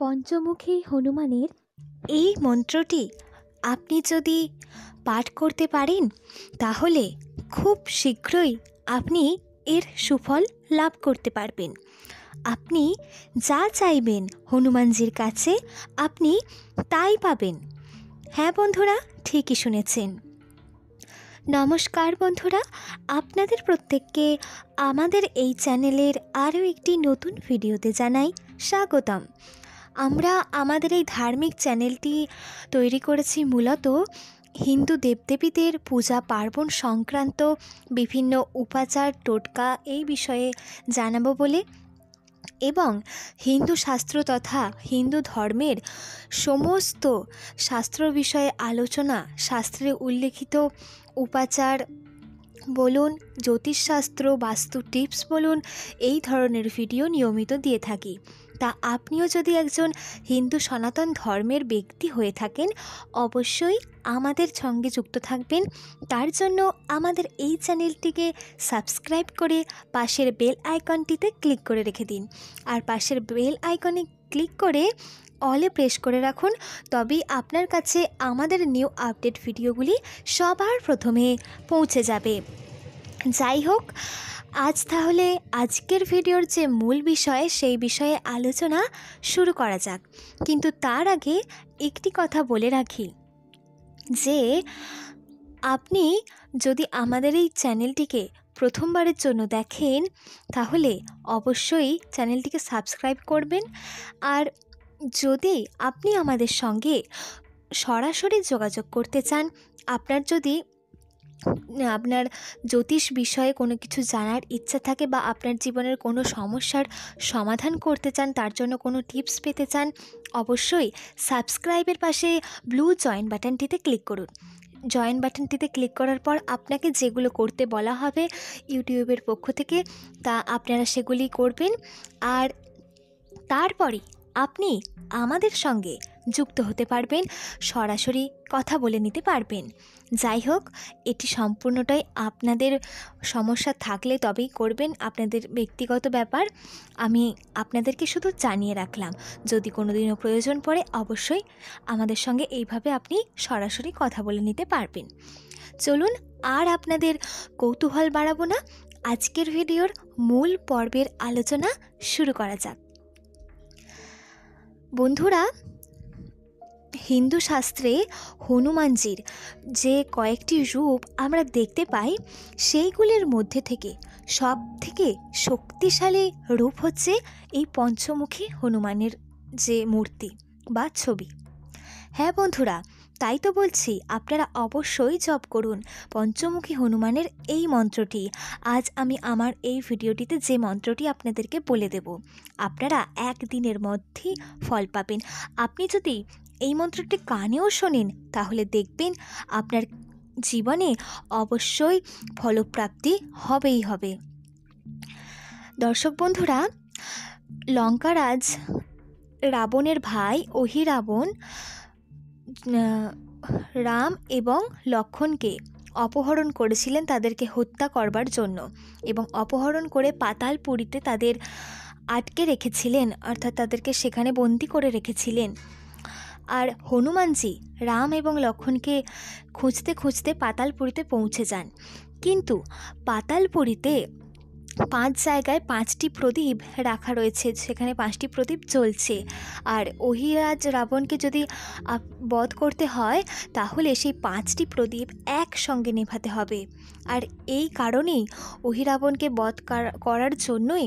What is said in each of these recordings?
পঞ্চমুখী হনুমানের এই মন্ত্রটি আপনি যদি পাঠ করতে পারেন তাহলে খুব শীঘ্রই আপনি এর সুফল লাভ করতে পারবেন আপনি যা চাইবেন হনুমানজির কাছে আপনি তাই পাবেন হ্যাঁ বন্ধুরা ঠিকই শুনেছেন নমস্কার বন্ধুরা আপনাদের প্রত্যেককে আমাদের এই চ্যানেলের আরও একটি নতুন ভিডিওতে জানাই স্বাগতম আমরা আমাদের এই ধার্মিক চ্যানেলটি তৈরি করেছি মূলত হিন্দু দেবদেবীদের পূজা পার্বণ সংক্রান্ত বিভিন্ন উপাচার টোটকা এই বিষয়ে জানাবো বলে এবং হিন্দু শাস্ত্র তথা হিন্দু ধর্মের সমস্ত শাস্ত্র বিষয়ে আলোচনা শাস্ত্রে উল্লেখিত উপাচার বলুন জ্যোতিষশাস্ত্র বাস্তু টিপস বলুন এই ধরনের ভিডিও নিয়মিত দিয়ে থাকি তা আপনিও যদি একজন হিন্দু সনাতন ধর্মের ব্যক্তি হয়ে থাকেন অবশ্যই আমাদের সঙ্গে যুক্ত থাকবেন তার জন্য আমাদের এই চ্যানেলটিকে সাবস্ক্রাইব করে পাশের বেল আইকনটিতে ক্লিক করে রেখে দিন আর পাশের বেল আইকনে ক্লিক করে অলে প্রেস করে রাখুন তবেই আপনার কাছে আমাদের নিউ আপডেট ভিডিওগুলি সবার প্রথমে পৌঁছে যাবে যাই হোক আজ তাহলে আজকের ভিডিওর যে মূল বিষয় সেই বিষয়ে আলোচনা শুরু করা যাক কিন্তু তার আগে একটি কথা বলে রাখি যে আপনি যদি আমাদের এই চ্যানেলটিকে প্রথমবারের জন্য দেখেন তাহলে অবশ্যই চ্যানেলটিকে সাবস্ক্রাইব করবেন আর যদি আপনি আমাদের সঙ্গে সরাসরি যোগাযোগ করতে চান আপনার যদি আপনার জ্যোতিষ বিষয়ে কোনো কিছু জানার ইচ্ছা থাকে বা আপনার জীবনের কোনো সমস্যার সমাধান করতে চান তার জন্য কোনো টিপস পেতে চান অবশ্যই সাবস্ক্রাইবের পাশে ব্লু জয়েন বাটনটিতে ক্লিক করুন জয়েন বাটনটিতে ক্লিক করার পর আপনাকে যেগুলো করতে বলা হবে ইউটিউবের পক্ষ থেকে তা আপনারা সেগুলি করবেন আর তারপরে আপনি আমাদের সঙ্গে যুক্ত হতে পারবেন সরাসরি কথা বলে নিতে পারবেন যাই হোক এটি সম্পূর্ণটাই আপনাদের সমস্যা থাকলে তবেই করবেন আপনাদের ব্যক্তিগত ব্যাপার আমি আপনাদেরকে শুধু জানিয়ে রাখলাম যদি কোনো দিনও প্রয়োজন পড়ে অবশ্যই আমাদের সঙ্গে এইভাবে আপনি সরাসরি কথা বলে নিতে পারবেন চলুন আর আপনাদের কৌতূহল বাড়াবো না আজকের ভিডিওর মূল পর্বের আলোচনা শুরু করা যাক বন্ধুরা হিন্দু শাস্ত্রে হনুমানজির যে কয়েকটি রূপ আমরা দেখতে পাই সেইগুলির মধ্যে থেকে সব থেকে শক্তিশালী রূপ হচ্ছে এই পঞ্চমুখী হনুমানের যে মূর্তি বা ছবি হ্যাঁ বন্ধুরা তাই তো বলছি আপনারা অবশ্যই জপ করুন পঞ্চমুখী হনুমানের এই মন্ত্রটি আজ আমি আমার এই ভিডিওটিতে যে মন্ত্রটি আপনাদেরকে বলে দেব আপনারা একদিনের মধ্যেই ফল পাবেন আপনি যদি এই মন্ত্রটি কানেও শোনেন তাহলে দেখবেন আপনার জীবনে অবশ্যই ফলপ্রাপ্তি হবেই হবে দর্শক বন্ধুরা লঙ্কারাজ রাবণের ভাই অহিরাবণ রাম এবং লক্ষণকে অপহরণ করেছিলেন তাদেরকে হত্যা করবার জন্য এবং অপহরণ করে পাতালপুরীতে তাদের আটকে রেখেছিলেন অর্থাৎ তাদেরকে সেখানে বন্দি করে রেখেছিলেন আর হনুমানজি রাম এবং লক্ষণকে খুঁজতে খুঁজতে পাতালপুরীতে পৌঁছে যান কিন্তু পাতালপুরীতে পাঁচ জায়গায় পাঁচটি প্রদীপ রাখা রয়েছে সেখানে পাঁচটি প্রদীপ জ্বলছে আর অহিরাজ রাবণকে যদি বধ করতে হয় তাহলে সেই পাঁচটি প্রদীপ একসঙ্গে নেভাতে হবে আর এই কারণেই অহিরাবণকে বধ করার জন্যই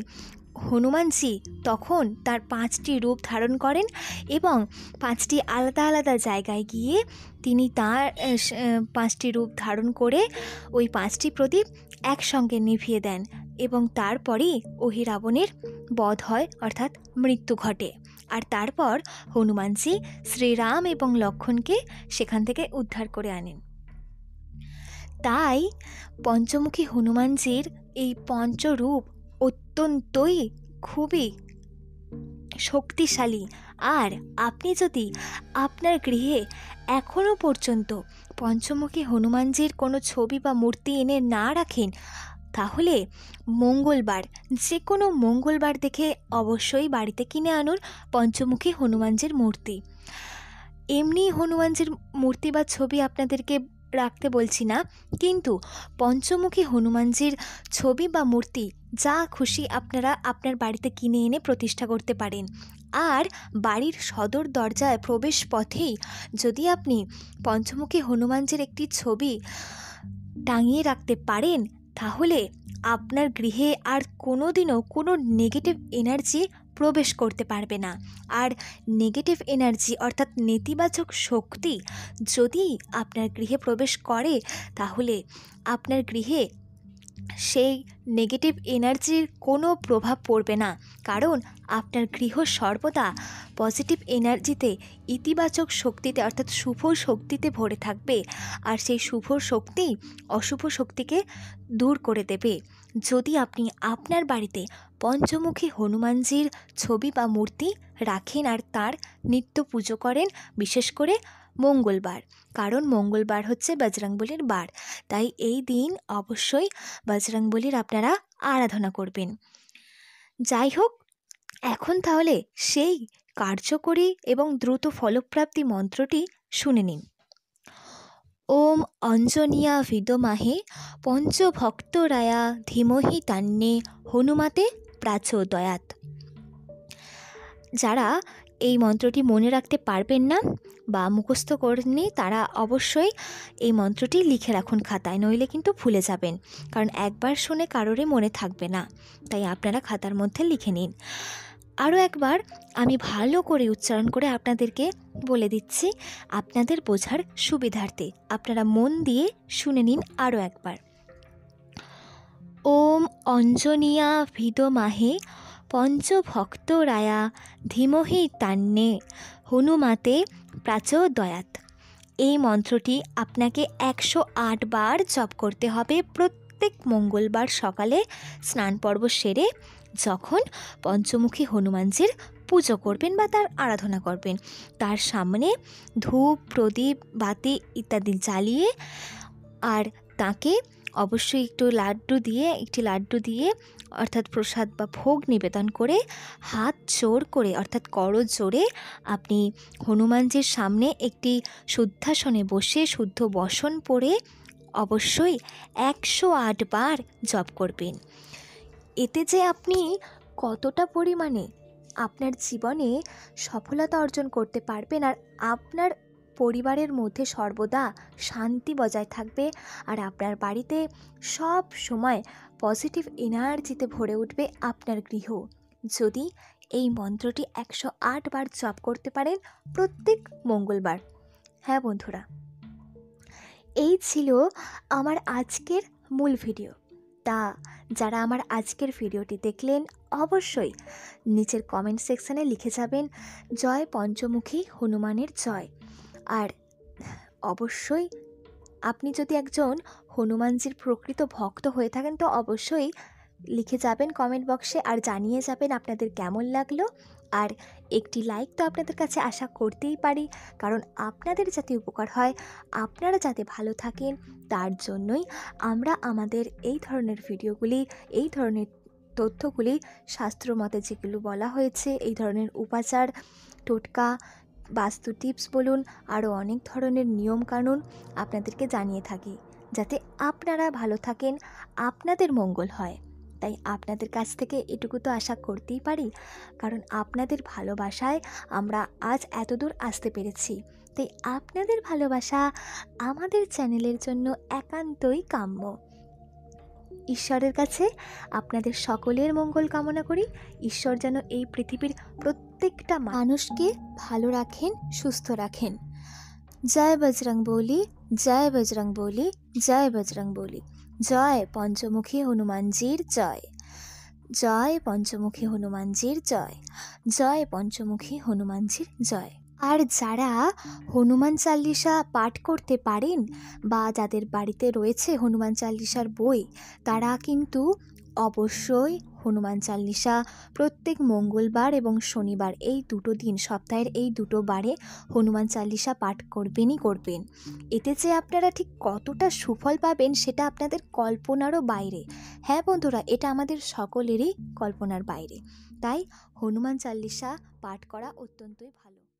হনুমানজি তখন তার পাঁচটি রূপ ধারণ করেন এবং পাঁচটি আলাদা আলাদা জায়গায় গিয়ে তিনি তার পাঁচটি রূপ ধারণ করে ওই পাঁচটি প্রদীপ একসঙ্গে নিভিয়ে দেন এবং তারপরেই রাবণের বধ হয় অর্থাৎ মৃত্যু ঘটে আর তারপর হনুমানজি শ্রীরাম এবং লক্ষণকে সেখান থেকে উদ্ধার করে আনেন তাই পঞ্চমুখী হনুমানজির এই পঞ্চরূপ অত্যন্তই খুবই শক্তিশালী আর আপনি যদি আপনার গৃহে এখনও পর্যন্ত পঞ্চমুখী হনুমানজির কোনো ছবি বা মূর্তি এনে না রাখেন তাহলে মঙ্গলবার যে কোনো মঙ্গলবার দেখে অবশ্যই বাড়িতে কিনে আনুন পঞ্চমুখী হনুমানজির মূর্তি এমনি হনুমানজির মূর্তি বা ছবি আপনাদেরকে রাখতে বলছি না কিন্তু পঞ্চমুখী হনুমানজির ছবি বা মূর্তি যা খুশি আপনারা আপনার বাড়িতে কিনে এনে প্রতিষ্ঠা করতে পারেন আর বাড়ির সদর দরজায় প্রবেশ পথেই যদি আপনি পঞ্চমুখী হনুমানজির একটি ছবি টাঙিয়ে রাখতে পারেন তাহলে আপনার গৃহে আর কোনো দিনও কোনো নেগেটিভ এনার্জি প্রবেশ করতে পারবে না আর নেগেটিভ এনার্জি অর্থাৎ নেতিবাচক শক্তি যদি আপনার গৃহে প্রবেশ করে তাহলে আপনার গৃহে সেই নেগেটিভ এনার্জির কোনো প্রভাব পড়বে না কারণ আপনার গৃহ সর্বদা পজিটিভ এনার্জিতে ইতিবাচক শক্তিতে অর্থাৎ শুভ শক্তিতে ভরে থাকবে আর সেই শুভ শক্তি অশুভ শক্তিকে দূর করে দেবে যদি আপনি আপনার বাড়িতে পঞ্চমুখী হনুমানজির ছবি বা মূর্তি রাখেন আর তার নিত্য পুজো করেন বিশেষ করে মঙ্গলবার কারণ মঙ্গলবার হচ্ছে বজরংবলির বার তাই এই দিন অবশ্যই বজরংবলির আপনারা আরাধনা করবেন যাই হোক এখন তাহলে সেই কার্যকরী এবং দ্রুত ফলপ্রাপ্তি মন্ত্রটি শুনে নিন ওম অঞ্জনিয়া ভিদমাহে পঞ্চভক্তরায়া ধীমহি তান্নে হনুমাতে প্রাচোদয়াত যারা এই মন্ত্রটি মনে রাখতে পারবেন না বা মুখস্থ করেননি তারা অবশ্যই এই মন্ত্রটি লিখে রাখুন খাতায় নইলে কিন্তু ভুলে যাবেন কারণ একবার শুনে কারোরই মনে থাকবে না তাই আপনারা খাতার মধ্যে লিখে নিন আরও একবার আমি ভালো করে উচ্চারণ করে আপনাদেরকে বলে দিচ্ছি আপনাদের বোঝার সুবিধার্থে আপনারা মন দিয়ে শুনে নিন আরও একবার ওম অঞ্জনিয়া ভিদমাহে পঞ্চভক্ত রায়া ধীমহি তান্নে হনুমাতে প্রাচোদয়াত এই মন্ত্রটি আপনাকে একশো বার জপ করতে হবে প্রত্যেক মঙ্গলবার সকালে স্নান পর্ব সেরে যখন পঞ্চমুখী হনুমানজির পুজো করবেন বা তার আরাধনা করবেন তার সামনে ধূপ প্রদীপ বাতি ইত্যাদি জ্বালিয়ে আর তাকে অবশ্যই একটু লাড্ডু দিয়ে একটি লাড্ডু দিয়ে অর্থাৎ প্রসাদ বা ভোগ নিবেদন করে হাত জোর করে অর্থাৎ করজ জোরে আপনি হনুমানজির সামনে একটি শুদ্ধাসনে বসে শুদ্ধ বসন পরে অবশ্যই একশো আট বার জপ করবেন এতে যে আপনি কতটা পরিমাণে আপনার জীবনে সফলতা অর্জন করতে পারবেন আর আপনার পরিবারের মধ্যে সর্বদা শান্তি বজায় থাকবে আর আপনার বাড়িতে সব সময় পজিটিভ এনার্জিতে ভরে উঠবে আপনার গৃহ যদি এই মন্ত্রটি একশো বার জপ করতে পারেন প্রত্যেক মঙ্গলবার হ্যাঁ বন্ধুরা এই ছিল আমার আজকের মূল ভিডিও তা যারা আমার আজকের ভিডিওটি দেখলেন অবশ্যই নিচের কমেন্ট সেকশানে লিখে যাবেন জয় পঞ্চমুখী হনুমানের জয় আর অবশ্যই আপনি যদি একজন হনুমানজির প্রকৃত ভক্ত হয়ে থাকেন তো অবশ্যই লিখে যাবেন কমেন্ট বক্সে আর জানিয়ে যাবেন আপনাদের কেমন লাগলো আর একটি লাইক তো আপনাদের কাছে আশা করতেই পারি কারণ আপনাদের যাতে উপকার হয় আপনারা যাতে ভালো থাকেন তার জন্যই আমরা আমাদের এই ধরনের ভিডিওগুলি এই ধরনের তথ্যগুলি শাস্ত্র মতে যেগুলো বলা হয়েছে এই ধরনের উপাচার টোটকা বাস্তু টিপস বলুন আরও অনেক ধরনের নিয়মকানুন আপনাদেরকে জানিয়ে থাকি যাতে আপনারা ভালো থাকেন আপনাদের মঙ্গল হয় তাই আপনাদের কাছ থেকে এটুকু তো আশা করতেই পারি কারণ আপনাদের ভালোবাসায় আমরা আজ এতদূর আসতে পেরেছি তাই আপনাদের ভালোবাসা আমাদের চ্যানেলের জন্য একান্তই কাম্য ঈশ্বরের কাছে আপনাদের সকলের মঙ্গল কামনা করি ঈশ্বর যেন এই পৃথিবীর প্রত্যেকটা মানুষকে ভালো রাখেন সুস্থ রাখেন জয় বজরং বলি জয় বজরং বলি জয় বজরং বলি জয় পঞ্চমুখী হনুমানজির জয় জয় পঞ্চমুখী হনুমানজির জয় জয় পঞ্চমুখী হনুমানজির জয় আর যারা হনুমান চাল্লিশা পাঠ করতে পারেন বা যাদের বাড়িতে রয়েছে হনুমান চাল্লিশার বই তারা কিন্তু অবশ্যই হনুমান চাল্লিশা প্রত্যেক মঙ্গলবার এবং শনিবার এই দুটো দিন সপ্তাহের এই দুটো বারে হনুমান চাল্লিশা পাঠ করবেনই করবেন এতে যে আপনারা ঠিক কতটা সুফল পাবেন সেটা আপনাদের কল্পনারও বাইরে হ্যাঁ বন্ধুরা এটা আমাদের সকলেরই কল্পনার বাইরে তাই হনুমান চাল্লিশা পাঠ করা অত্যন্তই ভালো